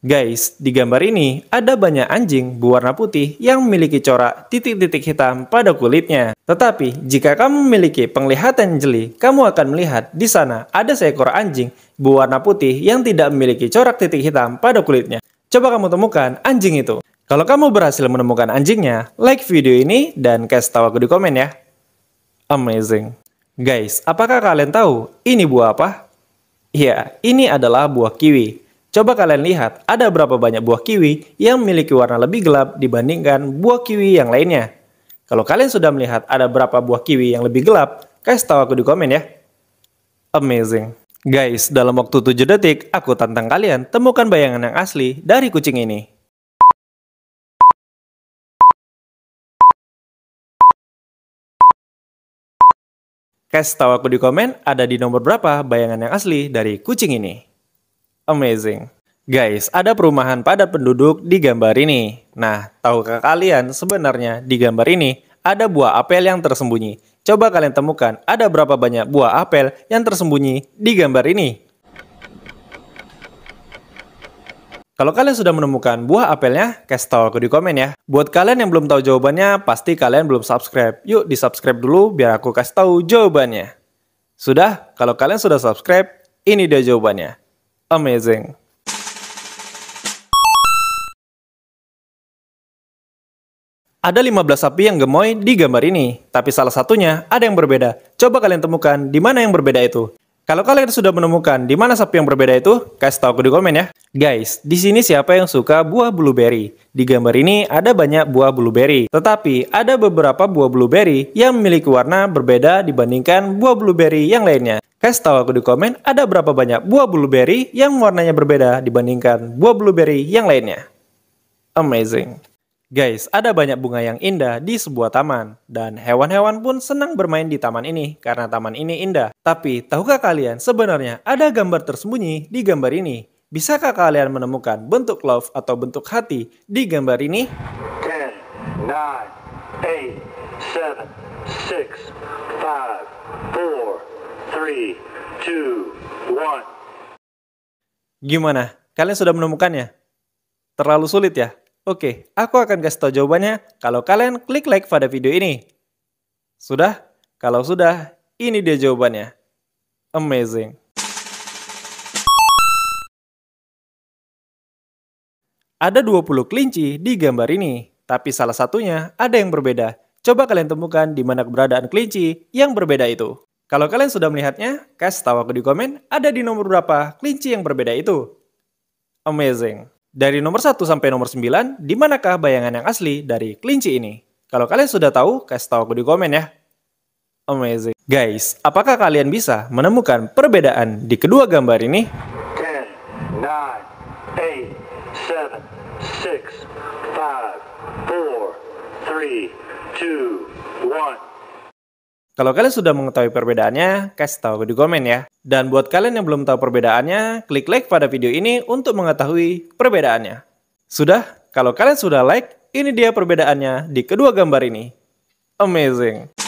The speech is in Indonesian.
Guys, di gambar ini ada banyak anjing berwarna putih yang memiliki corak titik-titik hitam pada kulitnya. Tetapi jika kamu memiliki penglihatan jeli, kamu akan melihat di sana ada seekor anjing berwarna putih yang tidak memiliki corak titik hitam pada kulitnya. Coba kamu temukan anjing itu. Kalau kamu berhasil menemukan anjingnya, like video ini dan kasih tahu aku di komen ya. Amazing. Guys, apakah kalian tahu ini buah apa? Ya, ini adalah buah kiwi. Coba kalian lihat, ada berapa banyak buah kiwi yang memiliki warna lebih gelap dibandingkan buah kiwi yang lainnya. Kalau kalian sudah melihat ada berapa buah kiwi yang lebih gelap, kasih tahu aku di komen ya. Amazing. Guys, dalam waktu 7 detik, aku tantang kalian temukan bayangan yang asli dari kucing ini. Kasih tahu aku di komen ada di nomor berapa bayangan yang asli dari kucing ini. Amazing. Guys, ada perumahan padat penduduk di gambar ini. Nah, tahukah kalian sebenarnya di gambar ini ada buah apel yang tersembunyi? Coba kalian temukan ada berapa banyak buah apel yang tersembunyi di gambar ini. Kalau kalian sudah menemukan buah apelnya, kasih tahu aku di komen ya. Buat kalian yang belum tahu jawabannya, pasti kalian belum subscribe. Yuk di-subscribe dulu biar aku kasih tahu jawabannya. Sudah? Kalau kalian sudah subscribe, ini dia jawabannya amazing Ada 15 sapi yang gemoy di gambar ini, tapi salah satunya ada yang berbeda. Coba kalian temukan di mana yang berbeda itu. Kalau kalian sudah menemukan di mana sapi yang berbeda itu, kasih tahu aku di komen ya. Guys, di sini siapa yang suka buah blueberry? Di gambar ini ada banyak buah blueberry, tetapi ada beberapa buah blueberry yang memiliki warna berbeda dibandingkan buah blueberry yang lainnya. Kasih tahu aku di komen ada berapa banyak buah blueberry yang warnanya berbeda dibandingkan buah blueberry yang lainnya. Amazing. Guys, ada banyak bunga yang indah di sebuah taman, dan hewan-hewan pun senang bermain di taman ini karena taman ini indah. Tapi, tahukah kalian sebenarnya ada gambar tersembunyi di gambar ini? Bisakah kalian menemukan bentuk love atau bentuk hati di gambar ini? 10, 9, 8, 7, 6, 5, 4, 3, 2, 1. Gimana? Kalian sudah menemukannya? Terlalu sulit ya? Oke, aku akan kasih tau jawabannya kalau kalian klik like pada video ini. Sudah? Kalau sudah, ini dia jawabannya. Amazing. Ada 20 kelinci di gambar ini, tapi salah satunya ada yang berbeda. Coba kalian temukan di mana keberadaan kelinci yang berbeda itu. Kalau kalian sudah melihatnya, kasih tahu aku di komen ada di nomor berapa kelinci yang berbeda itu. Amazing. Dari nomor 1 sampai nomor 9, di manakah bayangan yang asli dari kelinci ini? Kalau kalian sudah tahu, kasih tahu aku di komen ya. Amazing. Guys, apakah kalian bisa menemukan perbedaan di kedua gambar ini? Kalau kalian sudah mengetahui perbedaannya, kasih tahu di komen ya. Dan buat kalian yang belum tahu perbedaannya, klik like pada video ini untuk mengetahui perbedaannya. Sudah? Kalau kalian sudah like, ini dia perbedaannya di kedua gambar ini. Amazing!